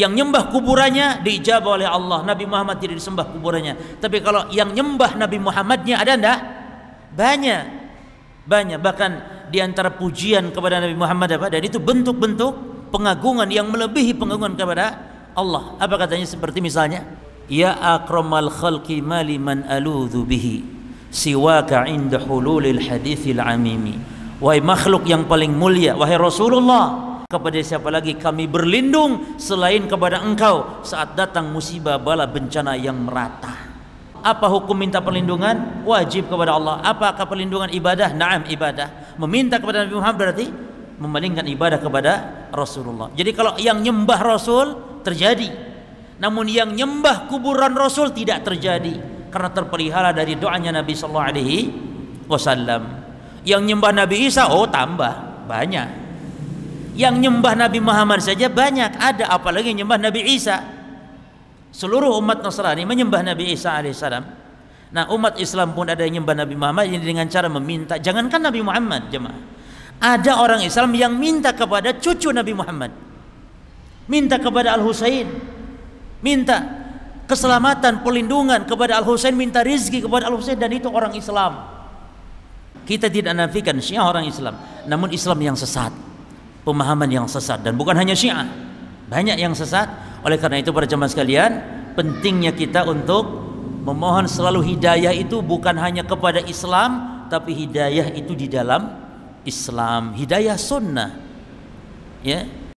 yang nyembah kuburannya diijabah oleh Allah Nabi Muhammad tidak disembah kuburannya tapi kalau yang nyembah Nabi Muhammadnya ada ndak banyak banyak bahkan di antara pujian kepada Nabi Muhammad apa dan itu bentuk-bentuk pengagungan yang melebihi pengagungan kepada Allah apa katanya seperti misalnya ya akramal khalqi mali man aludhu bihi siwaka inda hululil hadithil amimi wahai makhluk yang paling mulia wahai Rasulullah kepada siapa lagi kami berlindung selain kepada engkau saat datang musibah bala bencana yang merata apa hukum minta perlindungan wajib kepada Allah apakah perlindungan ibadah naam ibadah meminta kepada Nabi Muhammad berarti memalingkan ibadah kepada Rasulullah jadi kalau yang nyembah Rasul terjadi namun yang nyembah kuburan Rasul tidak terjadi karena terpelihara dari doanya Nabi sallallahu alaihi wasallam yang nyembah Nabi Isa oh tambah banyak yang nyembah Nabi Muhammad saja banyak ada apalagi nyembah Nabi Isa seluruh umat Nasrani menyembah Nabi Isa alaihissalam nah umat Islam pun ada yang nyembah Nabi Muhammad ini dengan cara meminta jangankan Nabi Muhammad jemaah ada orang Islam yang minta kepada cucu Nabi Muhammad minta kepada Al Husain minta keselamatan, perlindungan kepada Al Husain, minta rizki kepada Al Husain dan itu orang Islam. Kita tidak nafikan Syiah orang Islam, namun Islam yang sesat pemahaman yang sesat dan bukan hanya Syiah. Banyak yang sesat. Oleh karena itu para jemaah sekalian, pentingnya kita untuk memohon selalu hidayah itu bukan hanya kepada Islam, tapi hidayah itu di dalam Islam, hidayah sunnah. Ya,